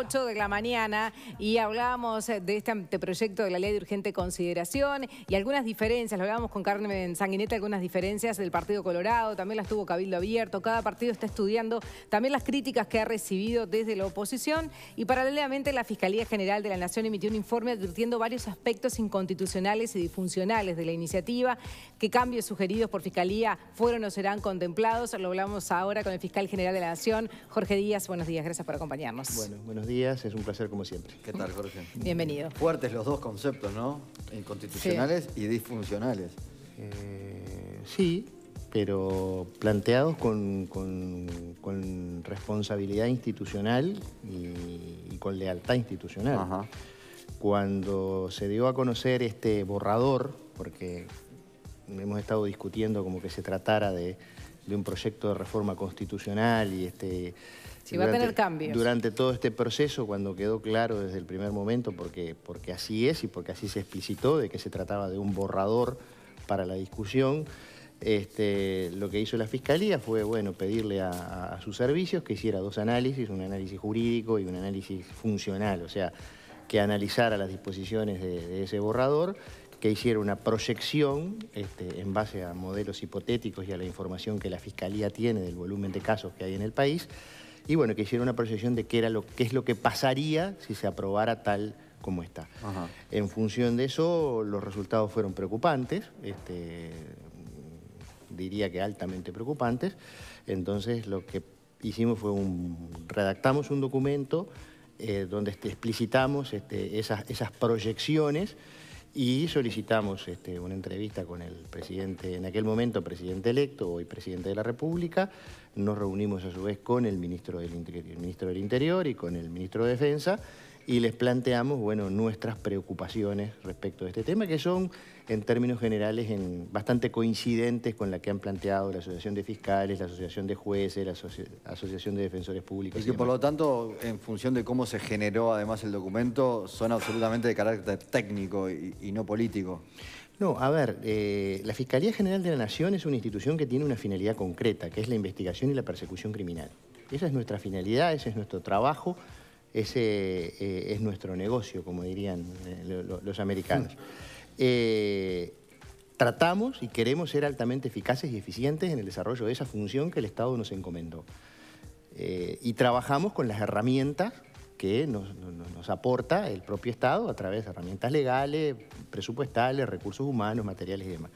8 de la mañana y hablábamos eh, de este, este proyecto de la ley de urgente consideración y algunas diferencias, lo hablábamos con Carmen Sanguineta, algunas diferencias del Partido Colorado, también las tuvo Cabildo Abierto, cada partido está estudiando también las críticas que ha recibido desde la oposición y paralelamente la Fiscalía General de la Nación emitió un informe advirtiendo varios aspectos inconstitucionales y disfuncionales de la iniciativa, qué cambios sugeridos por Fiscalía fueron o serán contemplados, lo hablamos ahora con el Fiscal General de la Nación, Jorge Díaz, buenos días, gracias por acompañarnos. Bueno, buenos días, es un placer como siempre. ¿Qué tal, Jorge? Bienvenido. Fuertes los dos conceptos, ¿no? Inconstitucionales y disfuncionales. Eh, sí, pero planteados con, responsabilidad institucional y, con lealtad institucional. Cuando se dio a conocer este borrador, porque hemos estado discutiendo como que se tratara de un proyecto de reforma constitucional y este durante, todo este proceso, cuando quedó claro desde el primer momento, porque, porque así es y porque así se explicitó de que se trataba de un borrador para la discusión, este, lo que hizo la Fiscalía fue bueno, pedirle a, sus servicios que hiciera dos análisis, un análisis jurídico y un análisis funcional, o sea, que analizara las disposiciones de, ese borrador, que hiciera una proyección este, en base a modelos hipotéticos y a la información que la Fiscalía tiene del volumen de casos que hay en el país, y bueno, que hicieron una proyección de qué, era lo, qué es lo que pasaría si se aprobara tal como está. En función de eso, los resultados fueron preocupantes, este, diría que altamente preocupantes. Entonces, lo que hicimos fue un... redactamos un documento eh, donde este, explicitamos este, esas, esas proyecciones y solicitamos este, una entrevista con el presidente, en aquel momento presidente electo, hoy presidente de la República. Nos reunimos a su vez con el ministro del, el ministro del Interior y con el ministro de Defensa y les planteamos bueno, nuestras preocupaciones respecto de este tema, que son en términos generales en, bastante coincidentes con la que han planteado la Asociación de Fiscales, la Asociación de Jueces, la Asociación de Defensores Públicos. Y que por lo tanto, en función de cómo se generó además el documento, son absolutamente de carácter técnico y, no político. No, a ver, eh, la Fiscalía General de la Nación es una institución que tiene una finalidad concreta, que es la investigación y la persecución criminal. Esa es nuestra finalidad, ese es nuestro trabajo ese eh, es nuestro negocio, como dirían eh, los americanos. Mm. Eh, tratamos y queremos ser altamente eficaces y eficientes en el desarrollo de esa función que el Estado nos encomendó. y trabajamos con las herramientas que nos, aporta el propio Estado a través de herramientas legales, presupuestales, recursos humanos, materiales y demás.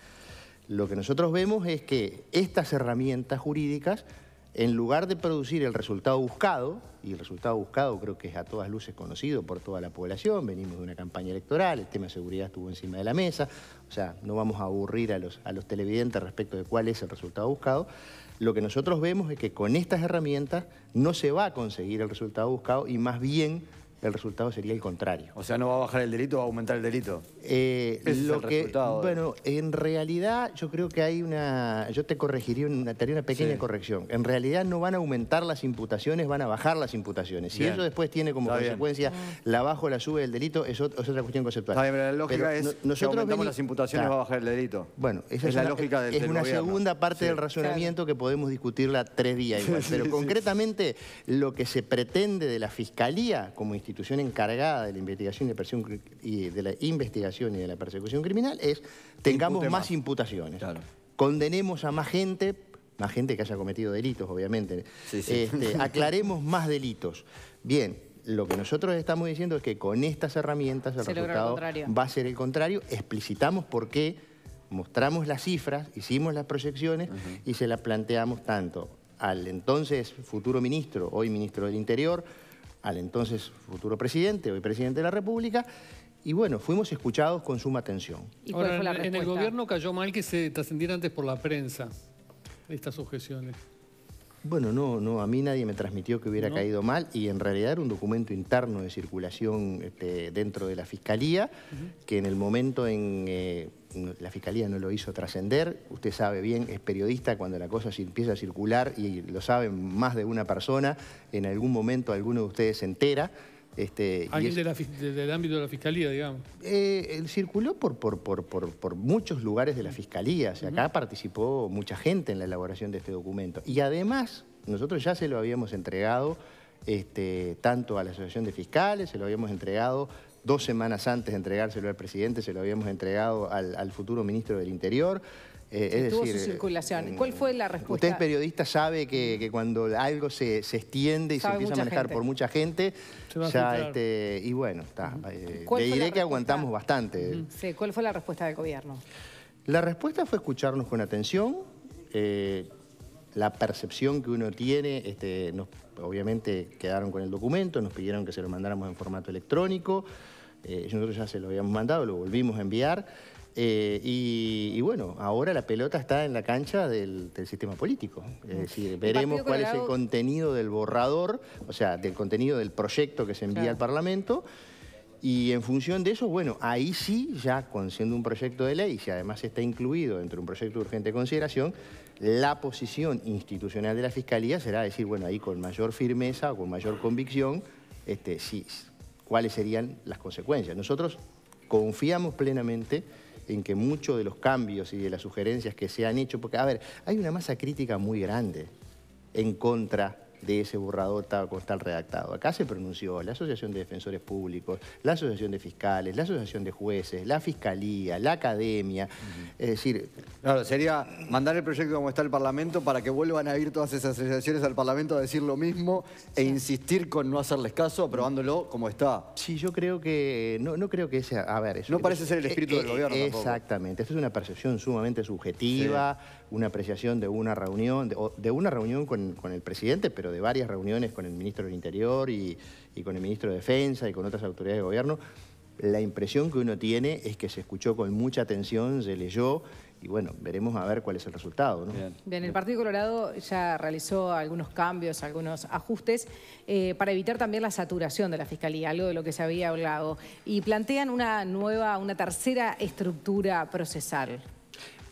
Lo que nosotros vemos es que estas herramientas jurídicas en lugar de producir el resultado buscado, y el resultado buscado creo que es a todas luces conocido por toda la población, venimos de una campaña electoral, el tema de seguridad estuvo encima de la mesa, o sea, no vamos a aburrir a los, a los televidentes respecto de cuál es el resultado buscado, lo que nosotros vemos es que con estas herramientas no se va a conseguir el resultado buscado y más bien el resultado sería el contrario. O sea, no va a bajar el delito, va a aumentar el delito. Eh, lo que, Bueno, en realidad yo creo que hay una... Yo te corregiría, una, te haría una pequeña corrección. En realidad no van a aumentar las imputaciones, van a bajar las imputaciones. Si eso después tiene como consecuencia la baja o la sube del delito, Eso es otra cuestión conceptual. pero la lógica es aumentamos las imputaciones, va a bajar el delito. Bueno, esa es, la lógica del, Es una segunda parte del razonamiento que podemos discutirla tres días igual. pero concretamente lo que se pretende de la Fiscalía como institución institución encargada de la investigación y de, de la investigación y de la persecución criminal es tengamos más, imputaciones. Condenemos a más gente, más gente que haya cometido delitos, obviamente. Este, aclaremos más delitos. Bien, lo que nosotros estamos diciendo es que con estas herramientas el resultado va a ser el contrario. Explicitamos por qué, mostramos las cifras, hicimos las proyecciones y se las planteamos tanto al entonces futuro ministro, hoy ministro del Interior, al entonces futuro presidente, hoy presidente de la República, y bueno, fuimos escuchados con suma atención. Ahora, en, en el gobierno cayó mal que se trascendiera antes por la prensa estas objeciones. Bueno, no, no, a mí nadie me transmitió que hubiera caído mal y en realidad era un documento interno de circulación este, dentro de la Fiscalía que en el momento en... Eh, la Fiscalía no lo hizo trascender. Usted sabe bien, es periodista, cuando la cosa empieza a circular, y lo sabe más de una persona, en algún momento alguno de ustedes se entera este, Alguien ah, del ámbito de la fiscalía, digamos. Eh, circuló por, muchos lugares de la fiscalía. acá participó mucha gente en la elaboración de este documento. Y además, nosotros ya se lo habíamos entregado este, tanto a la Asociación de Fiscales, se lo habíamos entregado dos semanas antes de entregárselo al presidente, se lo habíamos entregado al, futuro ministro del Interior. Eh, es tuvo decir, su eh, circulación. Eh, ¿Cuál fue la respuesta? Usted es periodista, sabe que, cuando algo se, extiende y se empieza a manejar por mucha gente, ya, este, y bueno, está. Eh, le diré que aguantamos bastante. ¿Cuál fue la respuesta del gobierno? La respuesta fue escucharnos con atención. la percepción que uno tiene, este, obviamente quedaron con el documento, nos pidieron que se lo mandáramos en formato electrónico. Eh, nosotros ya se lo habíamos mandado, lo volvimos a enviar. Eh, y, bueno, ahora la pelota está en la cancha del, sistema político. Es decir, veremos cuál es el contenido del borrador, o sea, del contenido del proyecto que se envía al Parlamento. Y en función de eso, bueno, ahí sí, ya con siendo un proyecto de ley, si además está incluido entre un proyecto de urgente consideración, la posición institucional de la Fiscalía será decir, bueno, ahí con mayor firmeza, o con mayor convicción, este, sí, cuáles serían las consecuencias. Nosotros confiamos plenamente en que muchos de los cambios y de las sugerencias que se han hecho, porque, a ver, hay una masa crítica muy grande en contra de ese borrador tal, está redactado. Acá se pronunció la Asociación de Defensores Públicos, la Asociación de Fiscales, la Asociación de Jueces, la Fiscalía, la Academia. Es decir... Claro, sería mandar el proyecto como está el Parlamento para que vuelvan a ir todas esas asociaciones al Parlamento a decir lo mismo e insistir con no hacerles caso, aprobándolo como está. Sí, yo creo que... No, creo que sea... A ver... Eso, no parece ser el espíritu del gobierno Exactamente. Esto es una percepción sumamente subjetiva una apreciación de una reunión, de, una reunión con, el presidente, pero de varias reuniones con el ministro del Interior y, con el ministro de Defensa y con otras autoridades de gobierno, la impresión que uno tiene es que se escuchó con mucha atención, se leyó y bueno, veremos a ver cuál es el resultado. Bien. el Partido Colorado ya realizó algunos cambios, algunos ajustes eh, para evitar también la saturación de la Fiscalía, algo de lo que se había hablado, y plantean una nueva, una tercera estructura procesal.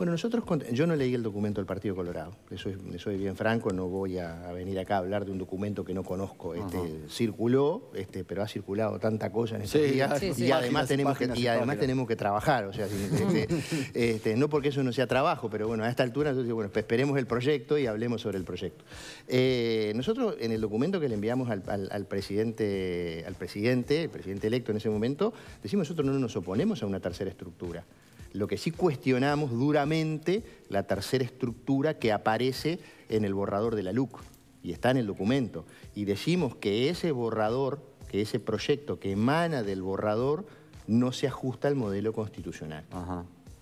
Bueno, nosotros, yo no leí el documento del Partido Colorado, soy, bien franco, no voy a, venir acá a hablar de un documento que no conozco. Este, circuló, este, pero ha circulado tanta cosa en estos día, y, además tenemos que, y además tenemos que trabajar, o sea, este, este, no porque eso no sea trabajo, pero bueno, a esta altura bueno, esperemos el proyecto y hablemos sobre el proyecto. Eh, nosotros en el documento que le enviamos al, al, presidente, al presidente, el presidente electo en ese momento, decimos nosotros no nos oponemos a una tercera estructura. Lo que sí cuestionamos duramente la tercera estructura que aparece en el borrador de la LUC y está en el documento. Y decimos que ese borrador, que ese proyecto que emana del borrador, no se ajusta al modelo constitucional.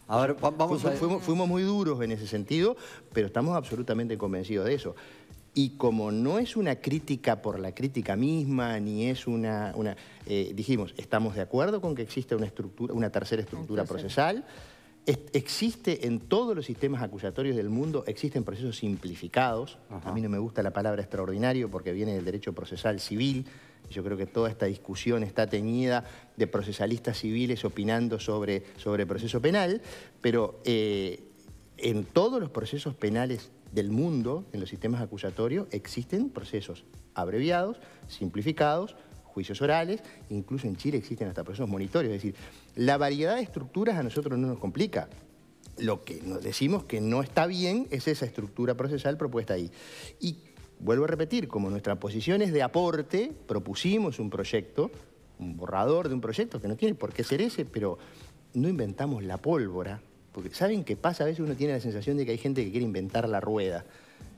A ver, vamos Fuimos, fuimos muy duros en ese sentido, pero estamos absolutamente convencidos de eso. Y como no es una crítica por la crítica misma, ni es una... Eh, dijimos, estamos de acuerdo con que existe una, estructura, una tercera estructura procesal. existe en todos los sistemas acusatorios del mundo, existen procesos simplificados. A mí no me gusta la palabra extraordinario porque viene del derecho procesal civil. Yo creo que toda esta discusión está teñida de procesalistas civiles opinando sobre, sobre proceso penal, pero eh, en todos los procesos penales del mundo en los sistemas acusatorios existen procesos abreviados, simplificados, juicios orales, incluso en Chile existen hasta procesos monitorios. Es decir, la variedad de estructuras a nosotros no nos complica. Lo que nos decimos que no está bien es esa estructura procesal propuesta ahí. Y vuelvo a repetir, como nuestra posición es de aporte, propusimos un proyecto, un borrador de un proyecto que no tiene por qué ser ese, pero no inventamos la pólvora, porque ¿saben qué pasa? A veces uno tiene la sensación de que hay gente que quiere inventar la rueda.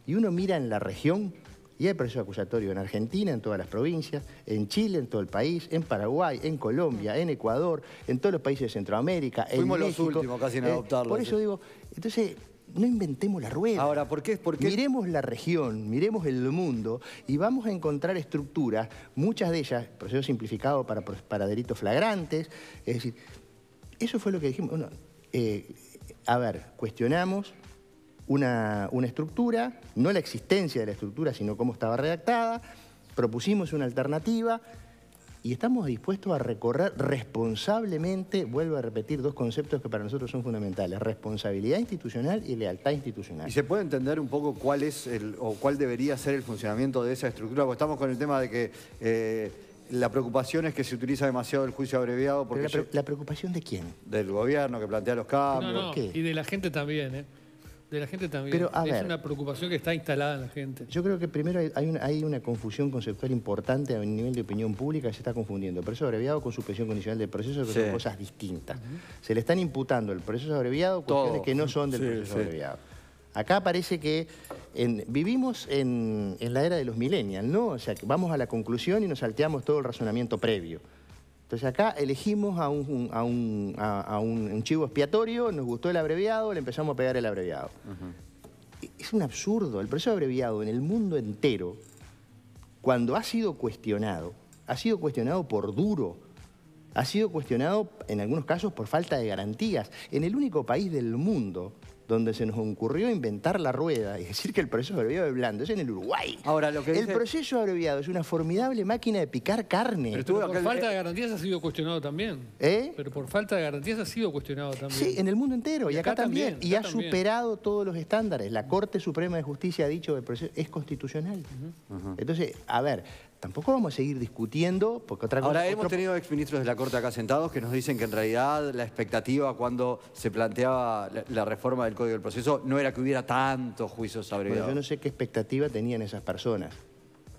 Y uno mira en la región y hay procesos acusatorios en Argentina, en todas las provincias, en Chile, en todo el país, en Paraguay, en Colombia, en Ecuador, en todos los países de Centroamérica, Fuimos en México. los últimos casi en eh, adoptarlo. por eso digo, entonces no inventemos la rueda. Ahora, ¿por qué? Miremos la región, miremos el mundo y vamos a encontrar estructuras, muchas de ellas, procesos simplificado para, para delitos flagrantes, es decir, eso fue lo que dijimos. Bueno, eh, a ver, cuestionamos una, estructura, no la existencia de la estructura, sino cómo estaba redactada, propusimos una alternativa, y estamos dispuestos a recorrer responsablemente, vuelvo a repetir dos conceptos que para nosotros son fundamentales, responsabilidad institucional y lealtad institucional. ¿Y se puede entender un poco cuál es el, o cuál debería ser el funcionamiento de esa estructura? Porque estamos con el tema de que... Eh, la preocupación es que se utiliza demasiado el juicio abreviado. Porque la, preocupación de quién? Del gobierno que plantea los cambios. No, no, Y de la gente también, ¿eh? De la gente también. Pero, es una preocupación que está instalada en la gente. Yo creo que primero hay una, hay una confusión conceptual importante a nivel de opinión pública, que se está confundiendo. Proceso abreviado con suspensión condicional del proceso, que son cosas distintas. Se le están imputando el proceso abreviado cuestiones que no son del proceso abreviado. Acá parece que vivimos en, la era de los millennials, ¿no? O sea, que vamos a la conclusión y nos salteamos todo el razonamiento previo. Entonces acá elegimos a un, chivo expiatorio, nos gustó el abreviado, le empezamos a pegar el abreviado. Es un absurdo. El proceso abreviado en el mundo entero, cuando ha sido cuestionado, ha sido cuestionado por duro, ha sido cuestionado en algunos casos por falta de garantías. En el único país del mundo donde se nos ocurrió inventar la rueda y decir que el proceso abreviado es blando. Es en el Uruguay. Ahora, lo que El proceso abreviado es una formidable máquina de picar carne. Pero, por falta de eh, garantías ha sido cuestionado también. ¿Eh? Pero por falta de garantías ha sido cuestionado también. Sí, en el mundo entero y, acá, también. y ha superado todos los estándares. La Corte Suprema de Justicia ha dicho que el proceso es constitucional. Entonces, a ver, tampoco vamos a seguir discutiendo, porque otra cosa... Ahora, hemos tenido exministros de la Corte acá sentados que nos dicen que en realidad la expectativa cuando se planteaba la, reforma del Código del Proceso no era que hubiera tantos juicios abreviados. Bueno, yo no sé qué expectativa tenían esas personas.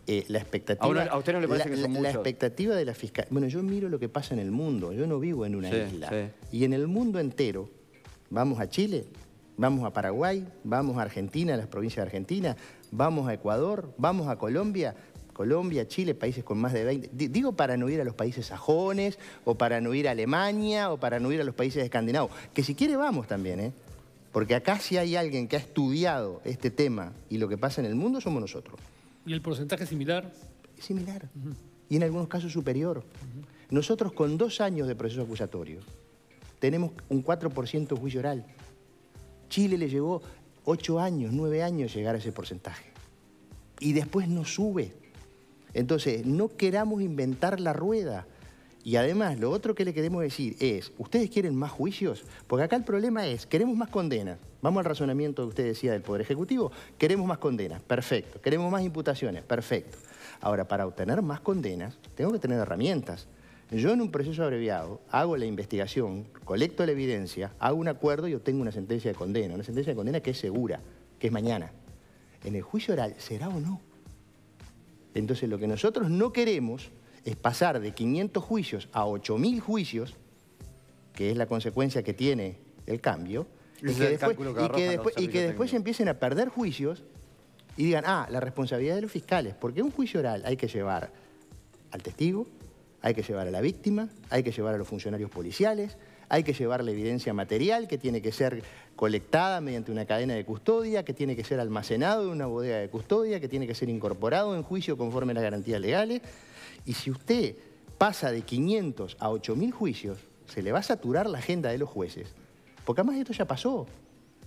Eh, la expectativa... la, expectativa de la fiscal... Bueno, yo miro lo que pasa en el mundo, yo no vivo en una isla. Y en el mundo entero, vamos a Chile, vamos a Paraguay, vamos a Argentina, las provincias de Argentina, vamos a Ecuador, vamos a Colombia Colombia, Chile, países con más de 20. Digo para no ir a los países sajones, o para no ir a Alemania, o para no ir a los países escandinavos. Que si quiere vamos también, ¿eh? Porque acá si hay alguien que ha estudiado este tema y lo que pasa en el mundo somos nosotros. ¿Y el porcentaje similar? Similar. Y en algunos casos superior. Nosotros con dos años de proceso acusatorio tenemos un 4% de juicio oral. Chile le llevó ocho años, nueve años llegar a ese porcentaje. Y después no sube. Entonces, no queramos inventar la rueda. Y además, lo otro que le queremos decir es, ¿ustedes quieren más juicios? Porque acá el problema es, queremos más condenas. Vamos al razonamiento que usted decía del Poder Ejecutivo. Queremos más condenas, perfecto. Queremos más imputaciones, perfecto. Ahora, para obtener más condenas, tengo que tener herramientas. Yo en un proceso abreviado hago la investigación, colecto la evidencia, hago un acuerdo y obtengo una sentencia de condena. Una sentencia de condena que es segura, que es mañana. En el juicio oral, ¿será o no? Entonces lo que nosotros no queremos es pasar de 500 juicios a 8.000 juicios, que es la consecuencia que tiene el cambio, y, que, después, que después empiecen a perder juicios y digan, ah, la responsabilidad de los fiscales, porque un juicio oral hay que llevar al testigo, hay que llevar a la víctima, hay que llevar a los funcionarios policiales, hay que llevar la evidencia material que tiene que ser colectada mediante una cadena de custodia, que tiene que ser almacenado en una bodega de custodia, que tiene que ser incorporado en juicio conforme a las garantías legales. Y si usted pasa de 500 a 8.000 juicios, se le va a saturar la agenda de los jueces. Porque además esto ya pasó.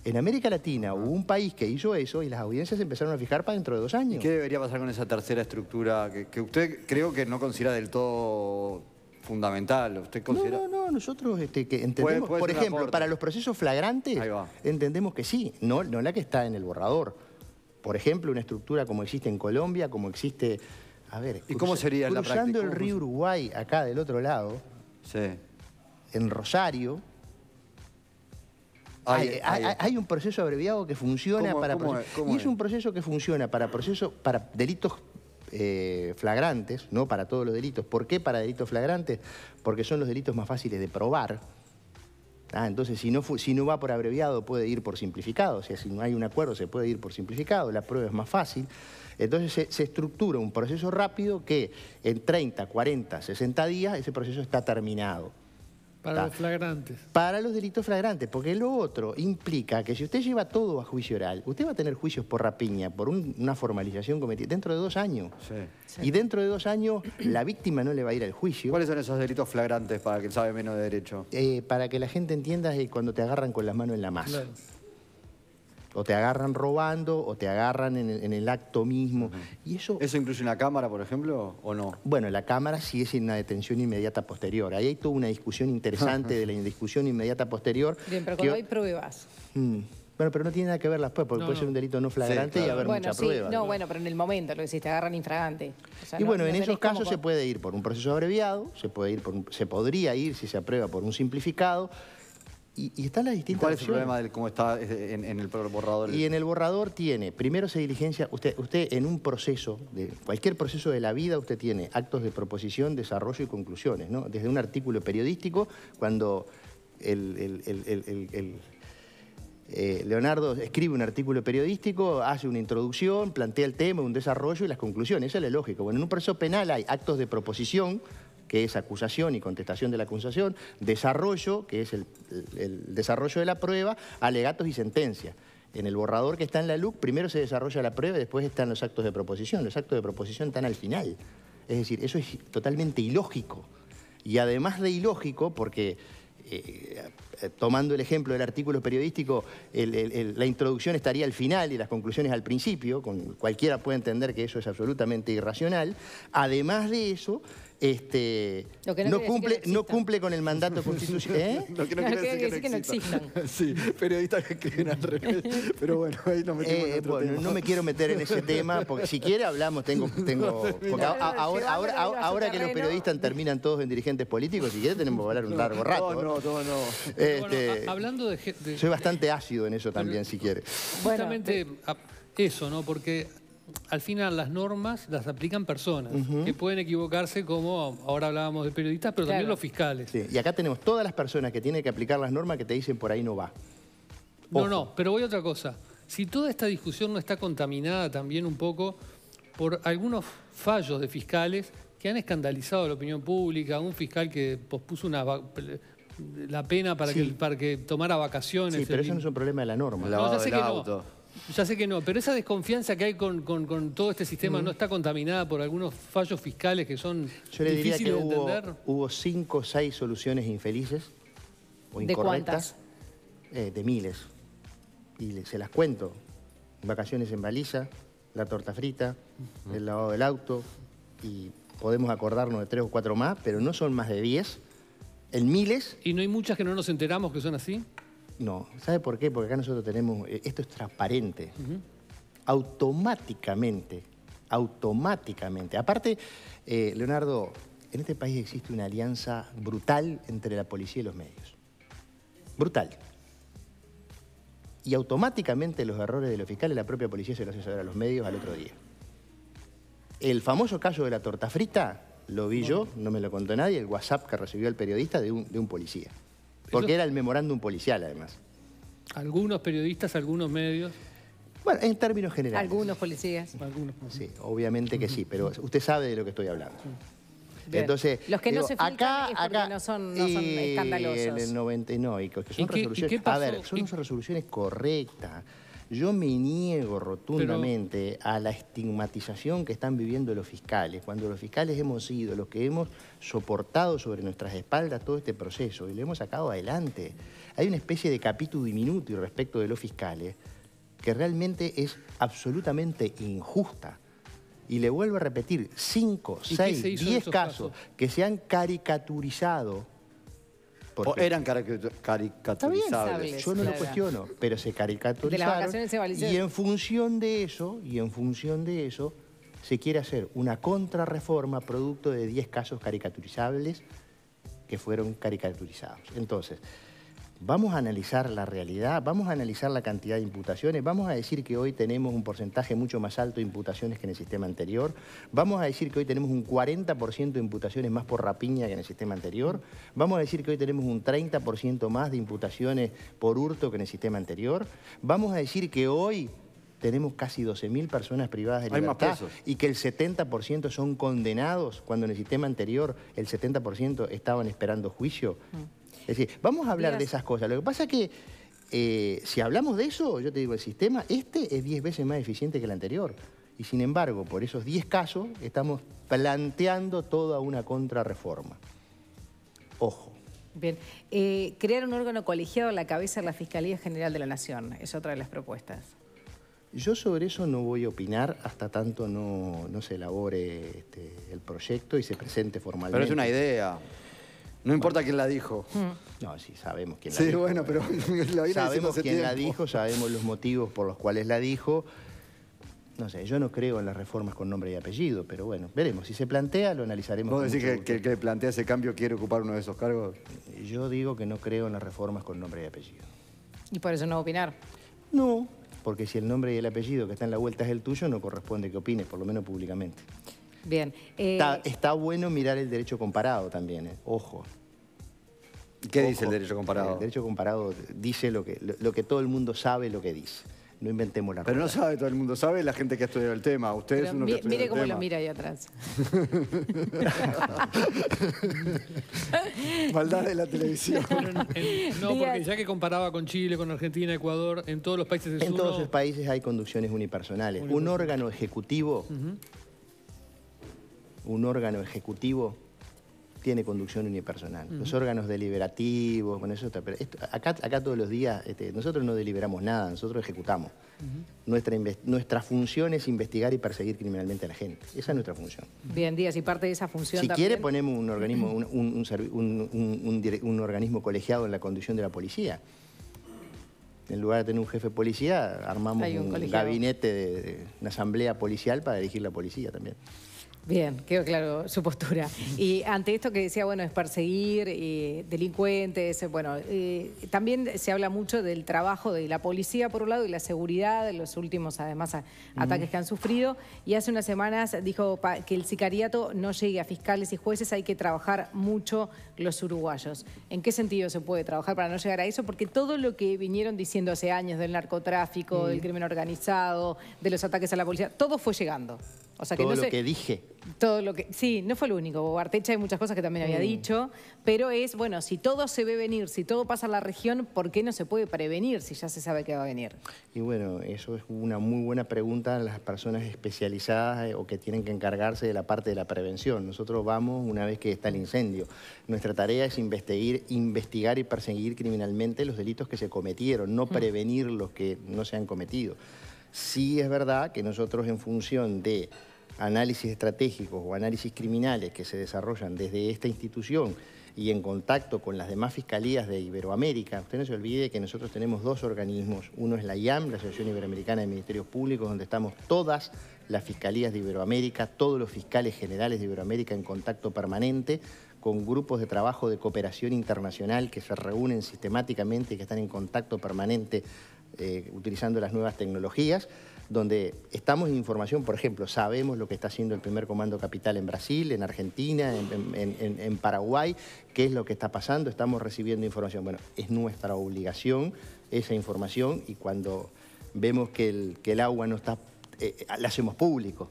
En América Latina hubo un país que hizo eso y las audiencias empezaron a fijar para dentro de dos años. qué debería pasar con esa tercera estructura que, que usted creo que no considera del todo fundamental. ¿Usted considera? No, no, nosotros este, que entendemos, por ejemplo, para los procesos flagrantes, entendemos que sí, no, no la que está en el borrador. Por ejemplo, una estructura como existe en Colombia, como existe... A ver, ¿Y cómo sería el río Uruguay, acá del otro lado, en Rosario, hay, un proceso abreviado que funciona para... y es, un proceso que funciona para procesos, para delitos eh, flagrantes, no para todos los delitos. ¿Por qué para delitos flagrantes? Porque son los delitos más fáciles de probar. Ah, entonces, si no, si no va por abreviado, puede ir por simplificado. O sea, si no hay un acuerdo, se puede ir por simplificado. La prueba es más fácil. Entonces, se, se estructura un proceso rápido que en 30, 40, 60 días ese proceso está terminado. Para los flagrantes. Para los delitos flagrantes, porque lo otro implica que si usted lleva todo a juicio oral, usted va a tener juicios por rapiña, por una formalización cometida, dentro de dos años. Y dentro de dos años la víctima no le va a ir al juicio. ¿Cuáles son esos delitos flagrantes para quien sabe menos de derecho? Eh, para que la gente entienda cuando te agarran con las manos en la masa. O te agarran robando o te agarran en el, acto mismo. y eso, ¿Eso en una cámara, por ejemplo, o no? Bueno, la cámara sí es una detención inmediata posterior. Ahí hay toda una discusión interesante de la discusión inmediata posterior. Bien, pero cuando hay pruebas. Mm. Bueno, pero no tiene nada que ver las pruebas, porque puede ser un delito no flagrante y haber bueno, mucha sí, No, bueno, pero en el momento lo te agarran infragante. y bueno, en esos casos se puede ir por un proceso abreviado, se, puede ir por se podría ir, si se aprueba, por un simplificado, y, están las distintas ¿Cuál es el problema de cómo está en, el borrador? Y en el borrador tiene, primero se diligencia, usted, usted en un proceso, de cualquier proceso de la vida, usted tiene actos de proposición, desarrollo y conclusiones, Desde un artículo periodístico, cuando eh, Leonardo escribe un artículo periodístico, hace una introducción, plantea el tema, un desarrollo y las conclusiones. Esa es la lógica. Bueno, en un proceso penal hay actos de proposición, que es acusación y contestación de la acusación, desarrollo, que es el, desarrollo de la prueba, alegatos y sentencia. En el borrador que está en la LUC, primero se desarrolla la prueba y después están los actos de proposición. Los actos de proposición están al final. Es decir, eso es totalmente ilógico. Y además de ilógico, porque eh, eh, tomando el ejemplo del artículo periodístico, la introducción estaría al final y las conclusiones al principio, con, cualquiera puede entender que eso es absolutamente irracional. Además de eso, este, no, cumple, no, cumple con el mandato constitucional. ¿Eh? no, que no, quiere decir, que, no existan. sí, periodistas que escriben al revés. Pero bueno, ahí nos metemos en eh, otro bueno, No me quiero meter en ese tema, porque si quiere hablamos, tengo... tengo ahora, ahora, ahora que los periodistas terminan todos en dirigentes políticos, si quiere tenemos que hablar un largo rato. No, no, no. no. Este, hablando de, de, Soy bastante ácido en eso también, si quiere. Justamente bueno, eso, ¿no? Porque al final las normas las aplican personas que pueden equivocarse como ahora hablábamos de periodistas, pero también los fiscales. Y acá tenemos todas las personas que tienen que aplicar las normas que te dicen por ahí no va. No, no, pero voy a otra cosa. Si toda esta discusión no está contaminada también un poco por algunos fallos de fiscales que han escandalizado a la opinión pública, un fiscal que pospuso una la pena para, que, tomara vacaciones. Sí, pero eso no es un problema de la norma. La no, ya sé que no, pero esa desconfianza que hay con, todo este sistema no está contaminada por algunos fallos fiscales que son Yo le diría que hubo, de entender. Hubo cinco o seis soluciones infelices o incorrectas. ¿De cuántas? Eh, de miles. Y se las cuento. Vacaciones en baliza, la torta frita, el lavado del auto y podemos acordarnos de tres o cuatro más, pero no son más de diez. En miles. ¿Y no hay muchas que no nos enteramos que son así? No, ¿sabe por qué? Porque acá nosotros tenemos, eh, esto es transparente. Automáticamente, automáticamente. Aparte, eh, Leonardo, en este país existe una alianza brutal entre la policía y los medios. Brutal. Y automáticamente los errores de los fiscales, la propia policía se los hace saber a los medios al otro día. El famoso caso de la torta frita, lo vi yo, no me lo contó nadie, el WhatsApp que recibió el periodista de un policía. Porque era el memorándum policial, además. Algunos periodistas, algunos medios. Bueno, en términos generales. Algunos policías. Algunos policías. Sí, obviamente que sí, pero usted sabe de lo que estoy hablando. Entonces, los que no se acá, es acá no son, no son y escandalosos. En el 99, no, son resoluciones. A ver, son resoluciones correctas. Yo me niego rotundamente a la estigmatización que están viviendo los fiscales, cuando los fiscales hemos sido los que hemos soportado sobre nuestras espaldas todo este proceso y lo hemos sacado adelante. Hay una especie de capítulo diminuto respecto de los fiscales que realmente es absolutamente injusta. Y le vuelvo a repetir, cinco, seis, 10 casos que se han caricaturizado eran caricaturizables. Yo no lo cuestiono, pero se caricaturizaron. y en función de eso, y en función de eso, se quiere hacer una contrarreforma producto de 10 casos caricaturizables que fueron caricaturizados. Entonces, Vamos a analizar la realidad, vamos a analizar la cantidad de imputaciones, vamos a decir que hoy tenemos un porcentaje mucho más alto de imputaciones que en el sistema anterior, vamos a decir que hoy tenemos un 40% de imputaciones más por rapiña que en el sistema anterior, vamos a decir que hoy tenemos un 30% más de imputaciones por hurto que en el sistema anterior, vamos a decir que hoy tenemos casi 12.000 personas privadas de libertad y que el 70% son condenados cuando en el sistema anterior el 70% estaban esperando juicio. Mm. Es decir, vamos a hablar de esas cosas. Lo que pasa es que eh, si hablamos de eso, yo te digo, el sistema este es 10 veces más eficiente que el anterior. Y sin embargo, por esos 10 casos, estamos planteando toda una contrarreforma. Ojo. Bien. Eh, crear un órgano colegiado a la cabeza de la Fiscalía General de la Nación es otra de las propuestas. Yo sobre eso no voy a opinar hasta tanto no, se elabore este, el proyecto y se presente formalmente. Pero es una idea. No importa quién la dijo. Mm. No, sí, sabemos quién la dijo. Sí, bueno, pero Sabemos quién la dijo, sabemos los motivos por los cuales la dijo. No sé, yo no creo en las reformas con nombre y apellido, pero bueno, veremos. Si se plantea, lo analizaremos. ¿Vos decís que, que el que plantea ese cambio quiere ocupar uno de esos cargos? Yo digo que no creo en las reformas con nombre y apellido. ¿Y por eso no opinar? No, porque si el nombre y el apellido que está en la vuelta es el tuyo, no corresponde que opines, por lo menos públicamente. Bien. Eh, está, bueno mirar el derecho comparado también, eh. ojo. ¿Qué dice el derecho comparado? El derecho comparado dice lo que, lo, que todo el mundo sabe lo que dice no inventemos la Pero no sabe todo el mundo, sabe la gente que ha estudiado el tema. ustedes Mire cómo lo mira ahí atrás. Maldad de la televisión. no, porque ya que comparaba con Chile, con Argentina, Ecuador, en todos los países sur... En todos los países hay conducciones unipersonales. Un órgano ejecutivo un órgano ejecutivo tiene conducción unipersonal. Los órganos deliberativos, bueno, eso acá, todos los días este, nosotros no deliberamos nada, nosotros ejecutamos. nuestra, función es investigar y perseguir criminalmente a la gente. Esa es nuestra función. Bien, Díaz, y parte de esa función Si quiere ponemos un organismo, un, organismo colegiado en la conducción de la policía. En lugar de tener un jefe policía, armamos un, gabinete, una asamblea policial para dirigir la policía también. Bien, quedó claro su postura. Y ante esto que decía, bueno, es perseguir delincuentes, bueno, eh, también se habla mucho del trabajo de la policía, por un lado, y la seguridad, de los últimos, además, ataques que han sufrido. Y hace unas semanas dijo que el sicariato no llegue a fiscales y jueces, hay que trabajar mucho los uruguayos. ¿En qué sentido se puede trabajar para no llegar a eso? Porque todo lo que vinieron diciendo hace años del narcotráfico, del mm. crimen organizado, de los ataques a la policía, todo fue llegando todo lo que dije. Todo lo que, sí, no fue lo único. Artecha hay muchas cosas que también había mm. dicho, pero es, bueno, si todo se ve venir, si todo pasa en la región, ¿por qué no se puede prevenir si ya se sabe que va a venir? Y bueno, eso es una muy buena pregunta a las personas especializadas eh, o que tienen que encargarse de la parte de la prevención. Nosotros vamos una vez que está el incendio. Nuestra tarea es investigar, investigar y perseguir criminalmente los delitos que se cometieron, no mm. prevenir los que no se han cometido. Sí es verdad que nosotros en función de análisis estratégicos o análisis criminales que se desarrollan desde esta institución y en contacto con las demás fiscalías de Iberoamérica. Usted no se olvide que nosotros tenemos dos organismos. Uno es la IAM, la Asociación Iberoamericana de Ministerios Públicos, donde estamos todas las fiscalías de Iberoamérica, todos los fiscales generales de Iberoamérica en contacto permanente con grupos de trabajo de cooperación internacional que se reúnen sistemáticamente y que están en contacto permanente eh, utilizando las nuevas tecnologías donde estamos en información, por ejemplo, sabemos lo que está haciendo el primer comando capital en Brasil, en Argentina, en, Paraguay, qué es lo que está pasando, estamos recibiendo información. Bueno, es nuestra obligación esa información y cuando vemos que el, agua no está, eh, eh, la hacemos público.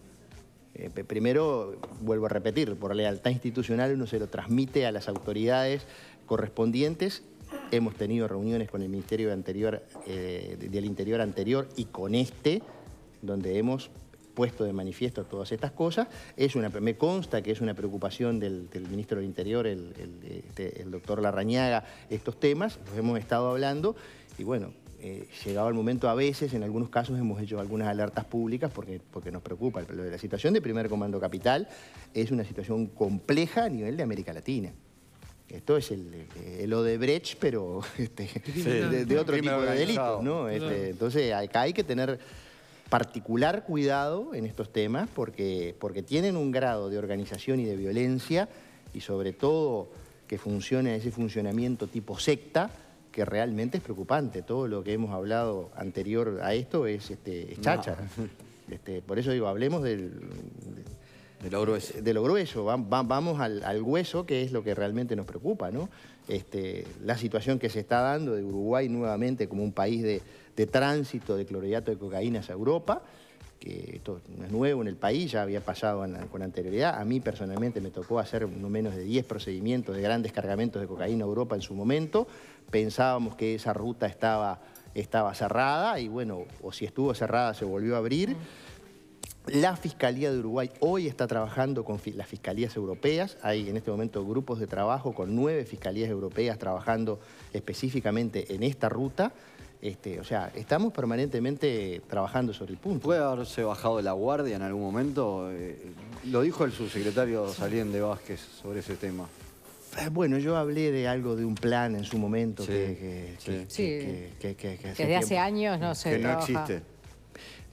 Eh, primero, vuelvo a repetir, por lealtad institucional uno se lo transmite a las autoridades correspondientes. Hemos tenido reuniones con el Ministerio del Interior anterior y con este donde hemos puesto de manifiesto todas estas cosas. Es una, me consta que es una preocupación del, ministro del Interior, este, el, doctor Larrañaga, estos temas, los hemos estado hablando y bueno, eh, llegado el momento a veces, en algunos casos hemos hecho algunas alertas públicas porque, porque nos preocupa. La situación de primer comando capital es una situación compleja a nivel de América Latina. Esto es el, Odebrecht, pero este, de, otro tipo de delitos. Este, entonces, acá hay que tener particular cuidado en estos temas porque, porque tienen un grado de organización y de violencia y sobre todo que funciona ese funcionamiento tipo secta que realmente es preocupante. Todo lo que hemos hablado anterior a esto es, este, chacha. Este, por eso digo, hablemos del... De, lo grueso. De lo grueso, vamos al, al hueso que es lo que realmente nos preocupa, ¿no? Este, la situación que se está dando de Uruguay nuevamente como un país de, tránsito de clorhidrato de cocaína hacia Europa, que esto no es nuevo en el país, ya había pasado con anterioridad. A mí personalmente me tocó hacer no menos de 10 procedimientos de grandes cargamentos de cocaína a Europa en su momento. Pensábamos que esa ruta estaba, cerrada y bueno, o si estuvo cerrada se volvió a abrir. La Fiscalía de Uruguay hoy está trabajando con las fiscalías europeas. Hay en este momento grupos de trabajo con nueve fiscalías europeas trabajando específicamente en esta ruta. Este, o sea, estamos permanentemente trabajando sobre el punto. ¿Puede haberse bajado la guardia en algún momento? Eh, lo dijo el subsecretario Saliente Vázquez sobre ese tema. Eh, bueno, yo hablé de algo de un plan en su momento que, desde hace años no sé que no existe.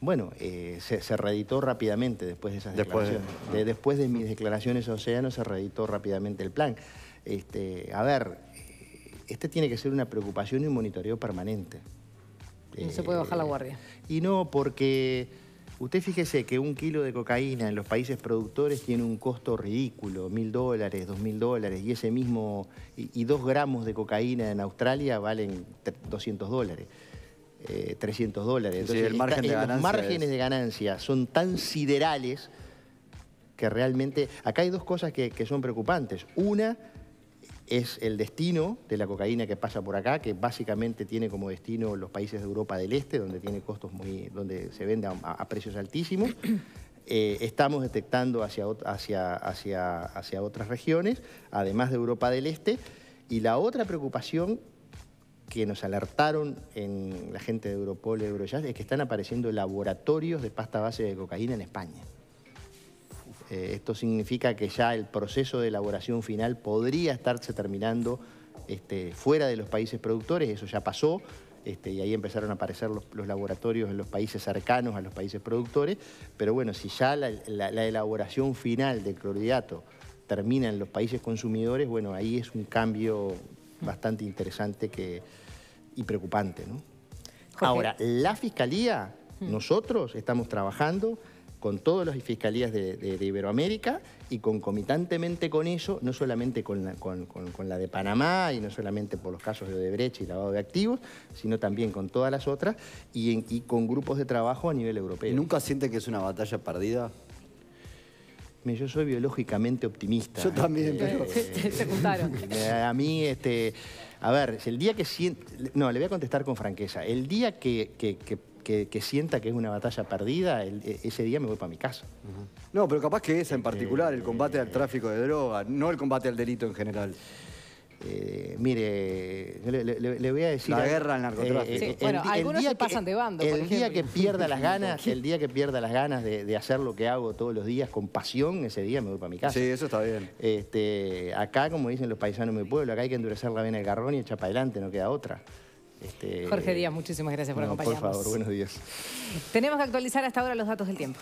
Bueno, eh, se, reeditó rápidamente después de esas declaraciones. después de mis declaraciones a Océano se reeditó rápidamente el plan. Este, a ver, este tiene que ser una preocupación y un monitoreo permanente. No se puede bajar la eh, guardia. Y no, porque usted fíjese que un kilo de cocaína en los países productores tiene un costo ridículo, mil dólares, dos mil dólares, y ese mismo, y dos gramos de cocaína en Australia valen 200 dólares. 300 eh, dólares. Entonces, los márgenes de ganancia son tan siderales que realmente... Acá hay dos cosas que, son preocupantes. Una es el destino de la cocaína que pasa por acá, que básicamente tiene como destino los países de Europa del Este, donde tiene costos muy, donde se vende a, precios altísimos. Eh, estamos detectando hacia, hacia, hacia, hacia otras regiones, además de Europa del Este. Y la otra preocupación que nos alertaron en la gente de Europol y Eurojust es que están apareciendo laboratorios de pasta base de cocaína en España. Eh, esto significa que ya el proceso de elaboración final podría estarse terminando este, fuera de los países productores, eso ya pasó, este, y ahí empezaron a aparecer los, laboratorios en los países cercanos a los países productores, pero bueno, si ya la, elaboración final del clorhidrato termina en los países consumidores, bueno, ahí es un cambio bastante interesante que, y preocupante. ¿no? Ahora, la Fiscalía, hmm. nosotros estamos trabajando con todas las fiscalías de, Iberoamérica y concomitantemente con eso, no solamente con la, con, la, de Panamá y no solamente por los casos de Odebrecht y lavado de activos, sino también con todas las otras y, en, y con grupos de trabajo a nivel europeo. ¿Nunca siente que es una batalla perdida? Yo soy biológicamente optimista. Yo también, eh, pero... Eh, eh, a mí, este... A ver, el día que sienta... No, le voy a contestar con franqueza. El día que, sienta que es una batalla perdida, e, ese día me voy para mi casa. No, pero capaz que esa en particular, el combate al tráfico de droga, no el combate al delito en general. Eh, mire, le, voy a decir... La guerra al narcotráfico. Eh, eh, bueno, algunos se pasan de bando, El día que pierda las ganas, el día que pierda las ganas de, hacer lo que hago todos los días con pasión, ese día me voy para mi casa. Sí, eso está bien. Este, acá, como dicen los paisanos de mi pueblo, acá hay que endurecer la vena del garrón y echar para adelante, no queda otra. Este, Jorge Díaz, muchísimas gracias por acompañarnos. Por favor, buenos días. Tenemos que actualizar hasta ahora los datos del tiempo.